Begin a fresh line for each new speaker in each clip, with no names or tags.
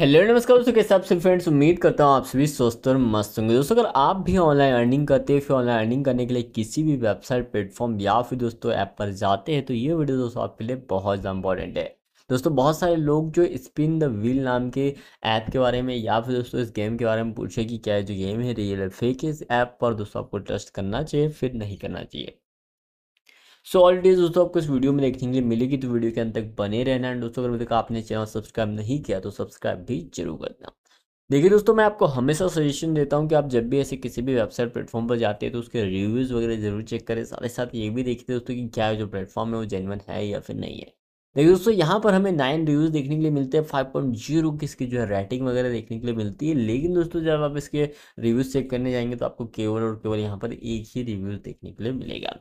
Hello नमस्कार दोस्तों कैसे आप सभी फ्रेंड्स उम्मीद करता हूँ आप सभी स्वस्थ और मस्त होंगे दोस्तों अगर आप भी ऑनलाइन अर्निंग करते हैं फिर ऑनलाइन अर्निंग करने के लिए किसी भी वेबसाइट प्लेटफॉर्म या फिर दोस्तों ऐप पर जाते हैं तो ये वीडियो दोस्तों आपके लिए बहुत ज़्यादा इंपॉर्टेंट है दोस्तों बहुत सारे लोग जो स्पिन द व्हील नाम के ऐप के बारे में या फिर दोस्तों इस गेम के बारे में पूछे कि क्या जो गेम है रियल फेक इस ऐप पर दोस्तों आपको ट्रस्ट करना चाहिए फिर नहीं करना चाहिए सो ऑल डेज दोस्तों आपको इस वीडियो में देखने के लिए मिलेगी तो वीडियो के अंत तक बने रहना एंड दोस्तों अगर अभी तक आपने चैनल सब्सक्राइब नहीं किया तो सब्सक्राइब भी जरूर करना देखिए दोस्तों मैं आपको हमेशा सजेशन देता हूँ कि आप जब भी ऐसे किसी भी वेबसाइट प्लेटफॉर्म पर जाते हैं तो उसके रिव्यूज़ वगैरह जरूर चेक करें साथ ही साथ ये भी देखते दोस्तों कि क्या जो प्लेटफॉर्म है वो जेनवन है या फिर नहीं है देखिए दोस्तों यहाँ पर हमें नाइन रिव्यूज़ देखने के लिए मिलते हैं फाइव पॉइंट जीरो की इसकी जो है रेटिंग वगैरह देखने के लिए मिलती है लेकिन दोस्तों जब आप इसके रिव्यूज़ चेक करने जाएंगे तो आपको केवल और केवल यहाँ पर एक ही रिव्यूज़ देखने के लिए मिलेगा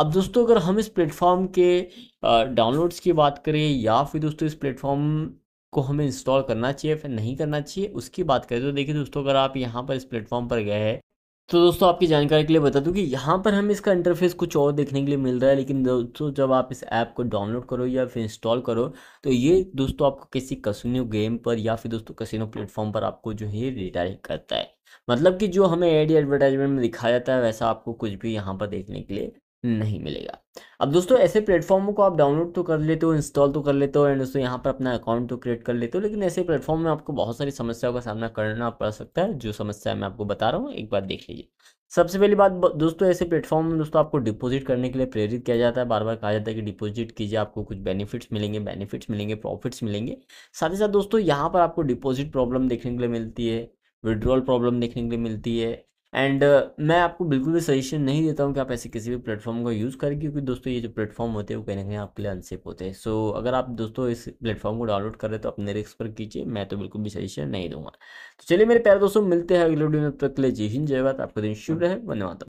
अब दोस्तों अगर हम इस प्लेटफॉर्म के डाउनलोड्स की बात करें या फिर दोस्तों इस प्लेटफॉर्म को हमें इंस्टॉल करना चाहिए फिर नहीं करना चाहिए उसकी बात करें तो देखिए दोस्तों अगर आप यहाँ पर इस प्लेटफॉर्म पर गए हैं तो दोस्तों आपकी जानकारी के लिए बता दूं कि यहाँ पर हमें इसका इंटरफेस कुछ और देखने के लिए मिल रहा है लेकिन दोस्तों जब आप इस ऐप को डाउनलोड करो या फिर इंस्टॉल करो तो ये दोस्तों आपको किसी कसिनो गेम पर या फिर दोस्तों कसिनो प्लेटफॉर्म पर आपको जो है रिडायरेक्ट करता है मतलब कि जो हमें एड एडवर्टाइजमेंट में दिखाया जाता है वैसा आपको कुछ भी यहाँ पर देखने के लिए नहीं मिलेगा अब दोस्तों ऐसे प्लेटफॉर्म को आप डाउनलोड तो कर लेते हो इंस्टॉल तो कर लेते हो एंड दोस्तों यहाँ पर अपना अकाउंट तो क्रिएट कर लेते हो लेकिन ऐसे प्लेटफॉर्म में आपको बहुत सारी समस्याओं का सामना करना पड़ सकता है जो समस्या मैं आपको बता रहा हूँ एक बार देख लीजिए सबसे पहली बात दोस्तों ऐसे प्लेटफॉर्म में दोस्तों आपको डिपॉजिट करने के लिए प्रेरित किया जाता है बार बार कहा जाता है कि डिपॉजिट कीजिए आपको कुछ बेनिफिट्स मिलेंगे बेनिफिट्स मिलेंगे प्रॉफिट्स मिलेंगे साथ ही साथ दोस्तों यहाँ पर आपको डिपॉजिट प्रॉब्लम देखने के लिए मिलती है विड्रॉल प्रॉब्लम देखने के लिए मिलती है एंड uh, मैं आपको बिल्कुल भी सजेशन नहीं देता हूँ कि आप ऐसे किसी भी प्लेटफॉर्म का यूज़ करें क्योंकि दोस्तों ये जो प्लेटफॉर्म होते हैं वो कहीं ना कहीं आपके लिए अनसेफ होते हैं सो अगर आप दोस्तों इस प्लेटफॉर्म को डाउनलोड कर रहे तो अपने रिक्स पर कीजिए मैं तो बिल्कुल भी सजेशन नहीं दूंगा तो चलिए मेरे प्यारे दोस्तों मिलते हैं अगले वीडियो में तक के लिए जय हिंद जय बात आपका दिन शुभ हम्म। रहे धन्यवाद